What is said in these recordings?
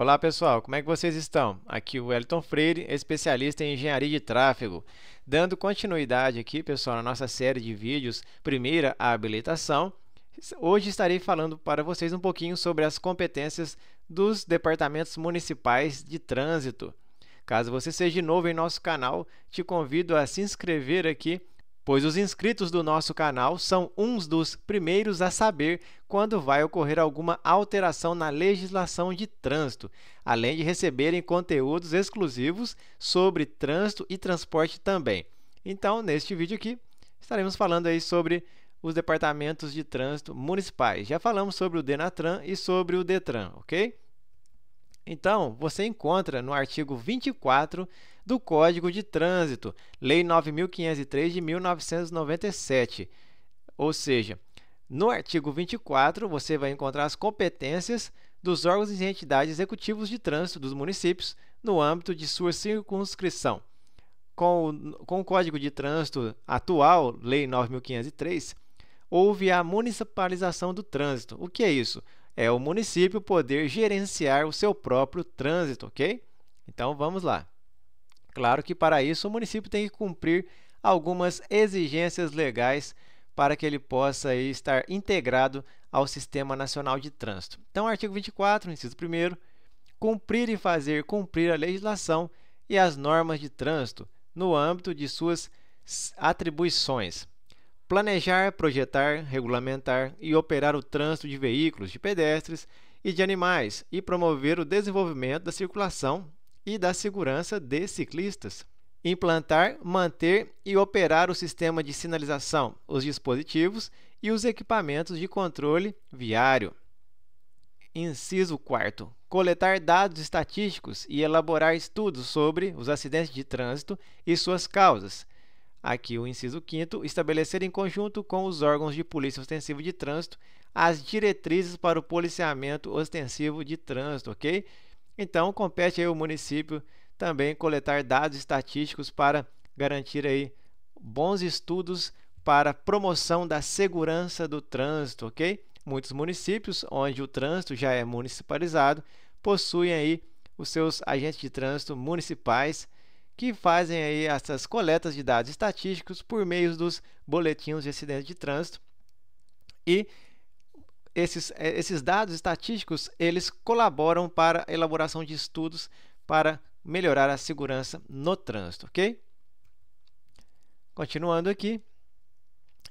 Olá pessoal, como é que vocês estão? Aqui o Elton Freire, especialista em engenharia de tráfego, dando continuidade aqui, pessoal, na nossa série de vídeos, primeira a habilitação. Hoje estarei falando para vocês um pouquinho sobre as competências dos departamentos municipais de trânsito. Caso você seja novo em nosso canal, te convido a se inscrever aqui pois os inscritos do nosso canal são uns dos primeiros a saber quando vai ocorrer alguma alteração na legislação de trânsito, além de receberem conteúdos exclusivos sobre trânsito e transporte também. Então, neste vídeo aqui, estaremos falando aí sobre os departamentos de trânsito municipais. Já falamos sobre o Denatran e sobre o Detran, ok? Então, você encontra no artigo 24 do Código de Trânsito, Lei 9503 de 1997. Ou seja, no artigo 24, você vai encontrar as competências dos órgãos e entidades executivos de trânsito dos municípios no âmbito de sua circunscrição. Com o, com o Código de Trânsito atual, Lei 9503, houve a municipalização do trânsito. O que é isso? É o município poder gerenciar o seu próprio trânsito, ok? Então vamos lá. Claro que para isso o município tem que cumprir algumas exigências legais para que ele possa aí, estar integrado ao Sistema Nacional de Trânsito. Então, artigo 24, inciso 1 cumprir e fazer cumprir a legislação e as normas de trânsito no âmbito de suas atribuições. Planejar, projetar, regulamentar e operar o trânsito de veículos, de pedestres e de animais e promover o desenvolvimento da circulação e da segurança de ciclistas. Implantar, manter e operar o sistema de sinalização, os dispositivos e os equipamentos de controle viário. Inciso 4. Coletar dados estatísticos e elaborar estudos sobre os acidentes de trânsito e suas causas. Aqui o inciso 5 estabelecer em conjunto com os órgãos de polícia ostensiva de trânsito as diretrizes para o policiamento ostensivo de trânsito, ok? Então, compete aí o município também coletar dados estatísticos para garantir aí bons estudos para promoção da segurança do trânsito, ok? Muitos municípios onde o trânsito já é municipalizado possuem aí os seus agentes de trânsito municipais que fazem aí essas coletas de dados estatísticos por meio dos boletins de acidentes de trânsito e esses, é, esses dados estatísticos eles colaboram para a elaboração de estudos para melhorar a segurança no trânsito, ok? Continuando aqui,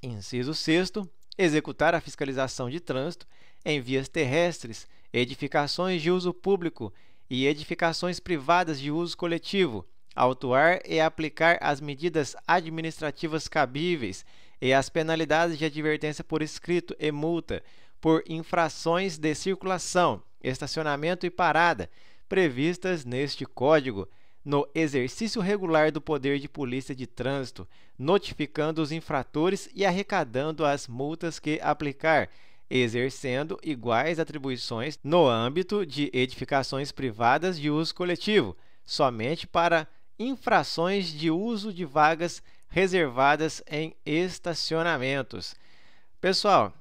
inciso 6 executar a fiscalização de trânsito em vias terrestres, edificações de uso público e edificações privadas de uso coletivo, autuar e aplicar as medidas administrativas cabíveis e as penalidades de advertência por escrito e multa, por infrações de circulação, estacionamento e parada previstas neste Código no exercício regular do poder de polícia de trânsito, notificando os infratores e arrecadando as multas que aplicar, exercendo iguais atribuições no âmbito de edificações privadas de uso coletivo, somente para infrações de uso de vagas reservadas em estacionamentos. Pessoal,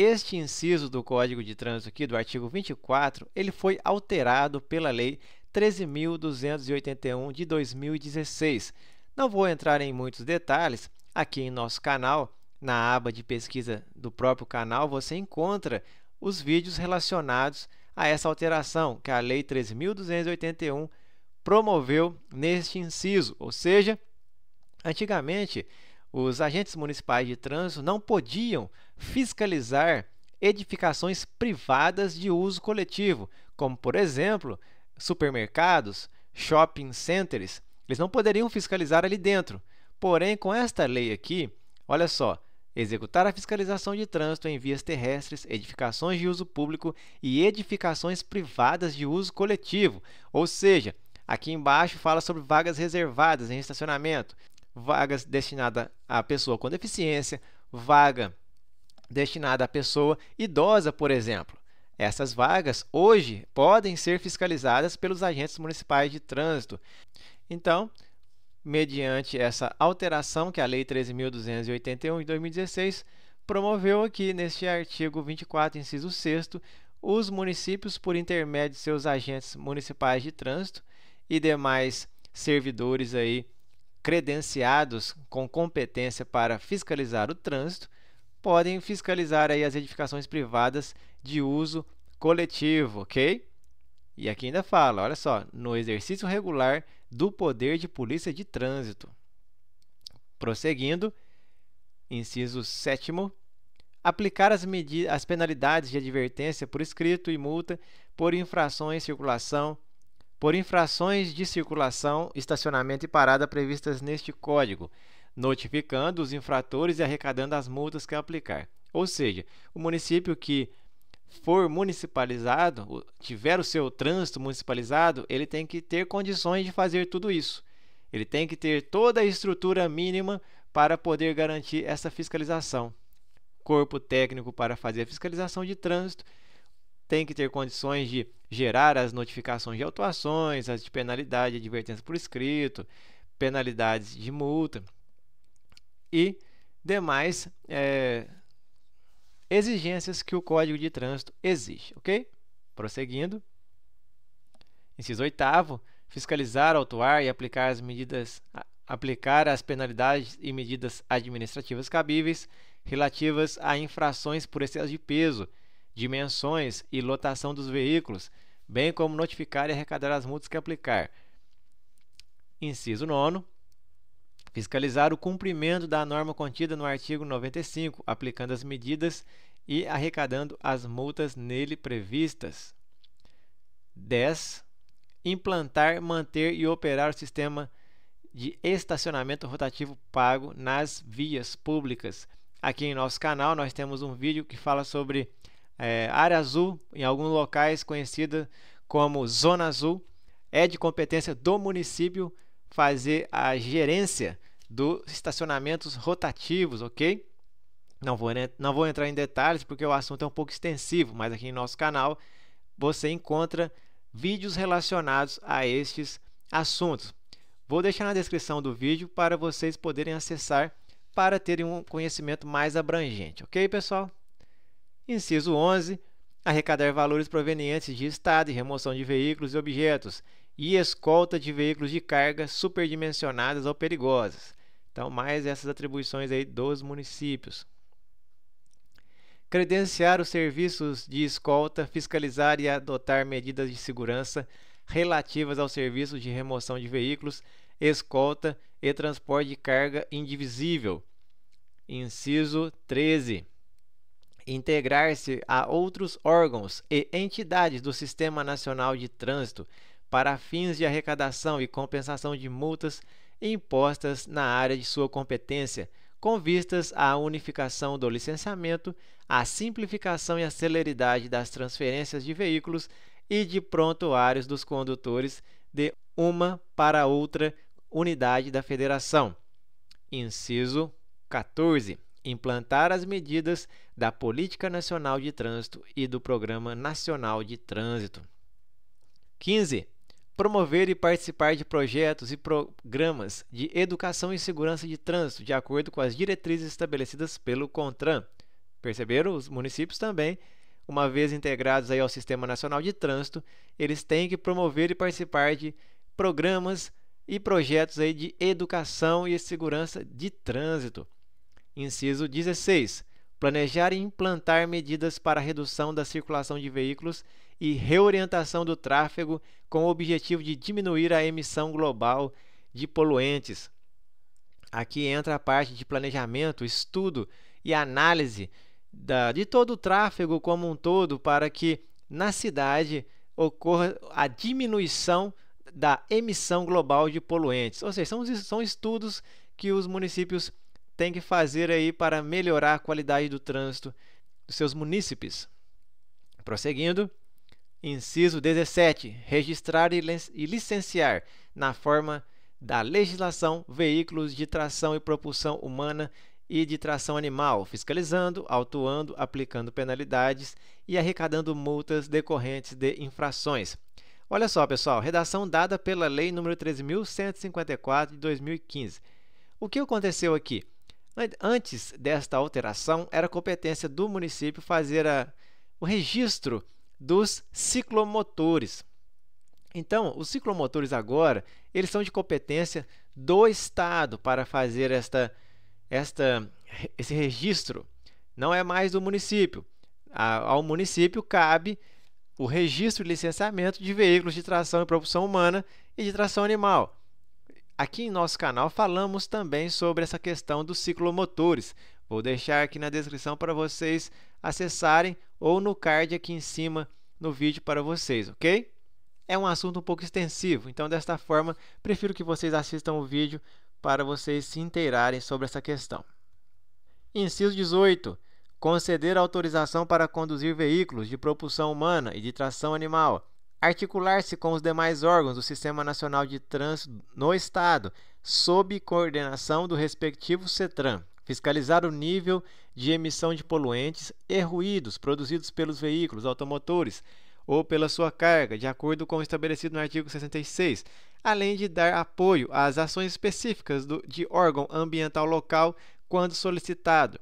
este inciso do Código de Trânsito aqui, do artigo 24, ele foi alterado pela Lei 13.281 de 2016. Não vou entrar em muitos detalhes, aqui em nosso canal, na aba de pesquisa do próprio canal, você encontra os vídeos relacionados a essa alteração que a Lei 13.281 promoveu neste inciso. Ou seja, antigamente, os agentes municipais de trânsito não podiam fiscalizar edificações privadas de uso coletivo, como, por exemplo, supermercados, shopping centers. Eles não poderiam fiscalizar ali dentro. Porém, com esta lei aqui, olha só, executar a fiscalização de trânsito em vias terrestres, edificações de uso público e edificações privadas de uso coletivo. Ou seja, aqui embaixo fala sobre vagas reservadas em estacionamento, vagas destinadas à pessoa com deficiência, vaga destinada à pessoa idosa, por exemplo. Essas vagas hoje podem ser fiscalizadas pelos agentes municipais de trânsito. Então, mediante essa alteração que a Lei 13.281 de 2016 promoveu aqui neste artigo 24, inciso 6, os municípios, por intermédio de seus agentes municipais de trânsito e demais servidores aí credenciados com competência para fiscalizar o trânsito, podem fiscalizar aí as edificações privadas de uso coletivo, ok? E aqui ainda fala, olha só, no exercício regular do poder de polícia de trânsito. Prosseguindo, inciso 7 aplicar as, as penalidades de advertência por escrito e multa por infrações de circulação, por infrações de circulação, estacionamento e parada previstas neste código, notificando os infratores e arrecadando as multas que aplicar. Ou seja, o município que for municipalizado, tiver o seu trânsito municipalizado, ele tem que ter condições de fazer tudo isso. Ele tem que ter toda a estrutura mínima para poder garantir essa fiscalização. Corpo técnico para fazer a fiscalização de trânsito tem que ter condições de gerar as notificações de autuações, as de penalidade, advertência por escrito, penalidades de multa e demais é, exigências que o Código de Trânsito exige, ok? Prosseguindo. Inciso 8 fiscalizar, autuar e aplicar as medidas aplicar as penalidades e medidas administrativas cabíveis relativas a infrações por excesso de peso, dimensões e lotação dos veículos, bem como notificar e arrecadar as multas que aplicar. Inciso 9 fiscalizar o cumprimento da norma contida no artigo 95, aplicando as medidas e arrecadando as multas nele previstas. 10. Implantar, manter e operar o sistema de estacionamento rotativo pago nas vias públicas. Aqui em nosso canal nós temos um vídeo que fala sobre é, área azul, em alguns locais conhecida como zona azul. É de competência do município fazer a gerência dos estacionamentos rotativos, ok? Não vou, não vou entrar em detalhes porque o assunto é um pouco extensivo, mas aqui em nosso canal você encontra vídeos relacionados a estes assuntos. Vou deixar na descrição do vídeo para vocês poderem acessar para terem um conhecimento mais abrangente, ok, pessoal? Inciso 11. Arrecadar valores provenientes de estado e remoção de veículos e objetos e escolta de veículos de carga superdimensionadas ou perigosas. Então, mais essas atribuições aí dos municípios. Credenciar os serviços de escolta, fiscalizar e adotar medidas de segurança relativas aos serviços de remoção de veículos, escolta e transporte de carga indivisível. Inciso 13. Integrar-se a outros órgãos e entidades do Sistema Nacional de Trânsito para fins de arrecadação e compensação de multas impostas na área de sua competência, com vistas à unificação do licenciamento, à simplificação e à celeridade das transferências de veículos e de prontuários dos condutores de uma para outra unidade da Federação. Inciso 14. Implantar as medidas da Política Nacional de Trânsito e do Programa Nacional de Trânsito. 15 promover e participar de projetos e programas de educação e segurança de trânsito, de acordo com as diretrizes estabelecidas pelo CONTRAN. Perceberam? Os municípios também, uma vez integrados aí ao Sistema Nacional de Trânsito, eles têm que promover e participar de programas e projetos aí de educação e segurança de trânsito. Inciso 16. Planejar e implantar medidas para redução da circulação de veículos e reorientação do tráfego com o objetivo de diminuir a emissão global de poluentes. Aqui entra a parte de planejamento, estudo e análise da, de todo o tráfego como um todo para que na cidade ocorra a diminuição da emissão global de poluentes. Ou seja, são, são estudos que os municípios têm que fazer aí para melhorar a qualidade do trânsito dos seus munícipes. Prosseguindo, Inciso 17. Registrar e licenciar, na forma da legislação, veículos de tração e propulsão humana e de tração animal, fiscalizando, autuando, aplicando penalidades e arrecadando multas decorrentes de infrações. Olha só, pessoal, redação dada pela Lei nº 13.154 de 2015. O que aconteceu aqui? Antes desta alteração, era competência do município fazer a, o registro dos ciclomotores. Então, os ciclomotores agora, eles são de competência do Estado para fazer esta, esta, esse registro. Não é mais do município. ao município cabe o registro e licenciamento de veículos de tração e propulsão humana e de tração animal. Aqui em nosso canal falamos também sobre essa questão dos ciclomotores. Vou deixar aqui na descrição para vocês acessarem ou no card aqui em cima no vídeo para vocês, ok? É um assunto um pouco extensivo, então desta forma prefiro que vocês assistam o vídeo para vocês se inteirarem sobre essa questão. Inciso 18. Conceder autorização para conduzir veículos de propulsão humana e de tração animal. Articular-se com os demais órgãos do Sistema Nacional de Trânsito no Estado, sob coordenação do respectivo CETRAN fiscalizar o nível de emissão de poluentes e ruídos produzidos pelos veículos automotores ou pela sua carga, de acordo com o estabelecido no artigo 66, além de dar apoio às ações específicas do, de órgão ambiental local quando solicitado.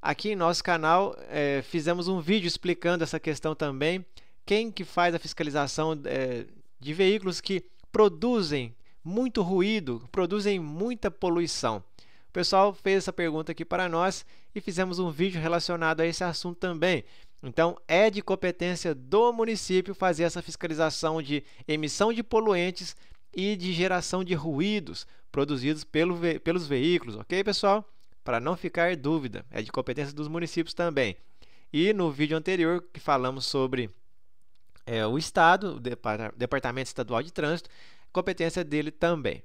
Aqui em nosso canal é, fizemos um vídeo explicando essa questão também. Quem que faz a fiscalização é, de veículos que produzem muito ruído, produzem muita poluição. O pessoal fez essa pergunta aqui para nós e fizemos um vídeo relacionado a esse assunto também. Então, é de competência do município fazer essa fiscalização de emissão de poluentes e de geração de ruídos produzidos pelo ve pelos veículos, ok, pessoal? Para não ficar dúvida, é de competência dos municípios também. E no vídeo anterior, que falamos sobre é, o Estado, o Departamento Estadual de Trânsito, competência dele também.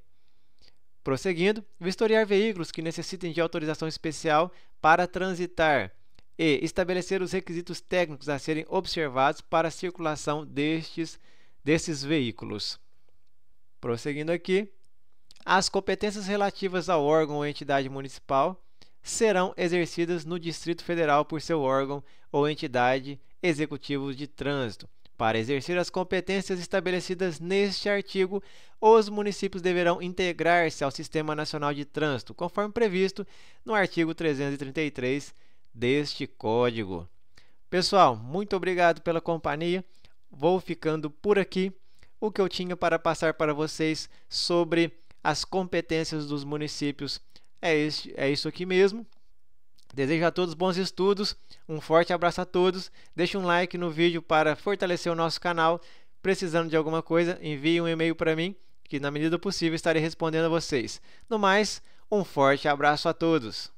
Prosseguindo, vistoriar veículos que necessitem de autorização especial para transitar e estabelecer os requisitos técnicos a serem observados para a circulação destes, desses veículos. Prosseguindo aqui, as competências relativas ao órgão ou entidade municipal serão exercidas no Distrito Federal por seu órgão ou entidade executivos de trânsito. Para exercer as competências estabelecidas neste artigo, os municípios deverão integrar-se ao Sistema Nacional de Trânsito, conforme previsto no artigo 333 deste Código. Pessoal, muito obrigado pela companhia. Vou ficando por aqui. O que eu tinha para passar para vocês sobre as competências dos municípios é, este, é isso aqui mesmo. Desejo a todos bons estudos, um forte abraço a todos. Deixe um like no vídeo para fortalecer o nosso canal. Precisando de alguma coisa, envie um e-mail para mim, que na medida do possível estarei respondendo a vocês. No mais, um forte abraço a todos.